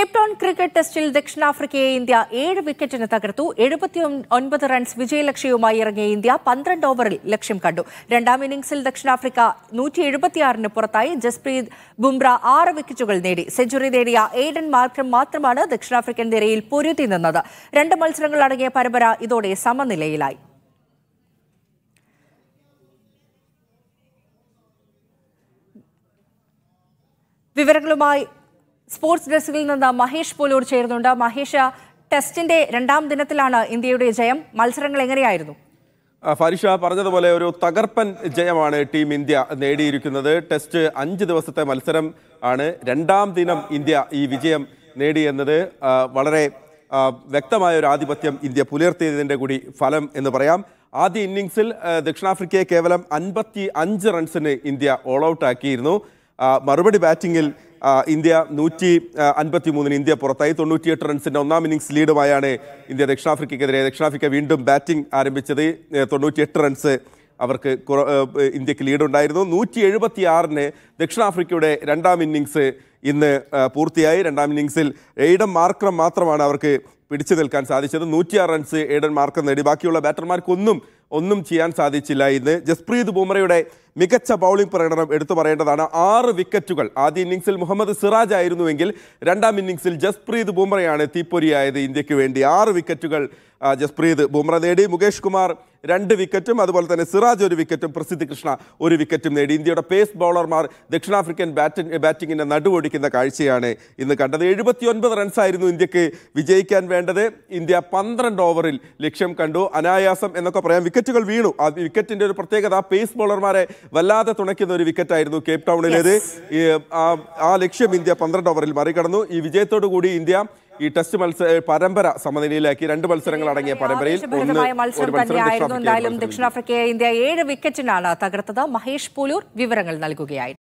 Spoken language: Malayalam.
കേപ് ക്രിക്കറ്റ് ടെസ്റ്റിൽ ദക്ഷിണാഫ്രിക്കയെ ഇന്ത്യ ഏഴ് വിക്കറ്റിന് തകർത്തു എഴുപത്തി ഒൻപത് റൺസ് വിജയലക്ഷ്യവുമായി ഇറങ്ങിയ ഇന്ത്യ പന്ത്രണ്ട് ഓവറിൽ ലക്ഷ്യം കണ്ടു രണ്ടാം ഇന്നിംഗ്സിൽ ദക്ഷിണാഫ്രിക്ക നൂറ്റി എഴുപത്തിയാറിന് പുറത്തായി ജസ്പ്രീത് ബുംറ ആറ് വിക്കറ്റുകൾ നേടി സെഞ്ചുറി നേടിയ ഏഡൻ മാർക്കം മാത്രമാണ് ദക്ഷിണാഫ്രിക്കൻ നിരയിൽ പൊരുതി നിന്നത് രണ്ട് മത്സരങ്ങളടങ്ങിയ പരമ്പര ഇതോടെ സമനിലയിലായി വിവരങ്ങളുമായി സ്പോർട്സ് ഡെസ്കിൽ നിന്ന് മഹേഷ് പോലൂർ ചേരുന്നുണ്ട് മഹേഷ് ടെസ്റ്റിന്റെ രണ്ടാം ദിനത്തിലാണ് ഇന്ത്യയുടെ ജയം മത്സരങ്ങൾ എങ്ങനെയായിരുന്നു ഫരിഷ പറഞ്ഞതുപോലെ ഒരു തകർപ്പൻ ജയമാണ് ടീം ഇന്ത്യ നേടിയിരിക്കുന്നത് ടെസ്റ്റ് അഞ്ച് ദിവസത്തെ മത്സരം ആണ് രണ്ടാം ദിനം ഇന്ത്യ ഈ വിജയം നേടിയെന്നത് വളരെ വ്യക്തമായ ഒരു ആധിപത്യം ഇന്ത്യ പുലർത്തിയതിൻ്റെ കൂടി ഫലം എന്ന് പറയാം ആദ്യ ഇന്നിങ്സിൽ ദക്ഷിണാഫ്രിക്കയെ കേവലം അൻപത്തി അഞ്ച് റൺസിന് ഇന്ത്യ ഓൾ ഔട്ടാക്കിയിരുന്നു മറുപടി ബാറ്റിങ്ങിൽ ഇന്ത്യ നൂറ്റി അൻപത്തി മൂന്നിന് ഇന്ത്യ പുറത്തായി തൊണ്ണൂറ്റിയെട്ട് റൺസിൻ്റെ ഒന്നാം ഇന്നിങ്സ് ലീഡുമായാണ് ഇന്ത്യ ദക്ഷിണാഫ്രിക്കയ്ക്കെതിരെ ദക്ഷിണാഫ്രിക്ക വീണ്ടും ബാറ്റിംഗ് ആരംഭിച്ചത് തൊണ്ണൂറ്റിയെട്ട് റൺസ് അവർക്ക് ഇന്ത്യക്ക് ലീഡുണ്ടായിരുന്നു നൂറ്റി എഴുപത്തി ആറിന് ദക്ഷിണാഫ്രിക്കയുടെ രണ്ടാം ഇന്നിങ്സ് ഇന്ന് പൂർത്തിയായി രണ്ടാം ഇന്നിങ്സിൽ എയ്ഡം മാർക്രം മാത്രമാണ് അവർക്ക് പിടിച്ചു നിൽക്കാൻ സാധിച്ചത് നൂറ്റിയാറ് റൺസ് ഏഡൻ മാർക്ക് നേടി ബാക്കിയുള്ള ബാറ്റർമാർക്കൊന്നും ഒന്നും ചെയ്യാൻ സാധിച്ചില്ല ഇന്ന് ജസ്പ്രീത് ബുംറയുടെ മികച്ച ബൗളിംഗ് പ്രകടനം എടുത്തു പറയേണ്ടതാണ് ആറ് വിക്കറ്റുകൾ ആദ്യ ഇന്നിംഗ്സിൽ മുഹമ്മദ് സിറാജ് ആയിരുന്നുവെങ്കിൽ രണ്ടാം ഇന്നിംഗ്സിൽ ജസ്പ്രീത് ബുംറയാണ് തീപ്പൊരിയായത് ഇന്ത്യക്ക് വേണ്ടി ആറ് വിക്കറ്റുകൾ ജസ്പ്രീത് ബുംറ നേടി മുകേഷ് കുമാർ രണ്ട് വിക്കറ്റും അതുപോലെ തന്നെ സിറാജ് ഒരു വിക്കറ്റും പ്രസിദ്ധി കൃഷ്ണ ഒരു വിക്കറ്റും നേടി ഇന്ത്യയുടെ പേസ് ബൗളർമാർ ദക്ഷിണാഫ്രിക്കൻ ബാറ്റി ബാറ്റിങ്ങിൻ്റെ നടുവൊടിക്കുന്ന കാഴ്ചയാണ് ഇന്ന് കണ്ടത് എഴുപത്തിയൊൻപത് റൺസായിരുന്നു ഇന്ത്യക്ക് വിജയിക്കാൻ വേണ്ട വേണ്ടത് ഇന്ത്യ പന്ത്രണ്ട് ഓവറിൽ ലക്ഷ്യം കണ്ടു അനായാസം എന്നൊക്കെ പറയാം വിക്കറ്റുകൾ വീണു ആ വിക്കറ്റിന്റെ ഒരു പ്രത്യേകത പേസ് ബോളർമാരെ വല്ലാതെ തുണയ്ക്കുന്ന ഒരു വിക്കറ്റായിരുന്നു കേപ് ടൗണിലേത് ആ ലക്ഷ്യം ഇന്ത്യ പന്ത്രണ്ട് ഓവറിൽ മറികടന്നു ഈ വിജയത്തോടു കൂടി ഇന്ത്യ ഈ ടെസ്റ്റ് മത്സര പരമ്പര സമനിലയിലാക്കി രണ്ട് മത്സരങ്ങൾ അടങ്ങിയ പരമ്പരയിൽ ദക്ഷിണാഫ്രിക്കയെ ഇന്ത്യ ഏഴ് വിക്കറ്റിനാണ് തകർത്തത് മഹേഷ് പോലൂർ വിവരങ്ങൾ നൽകുകയായിരുന്നു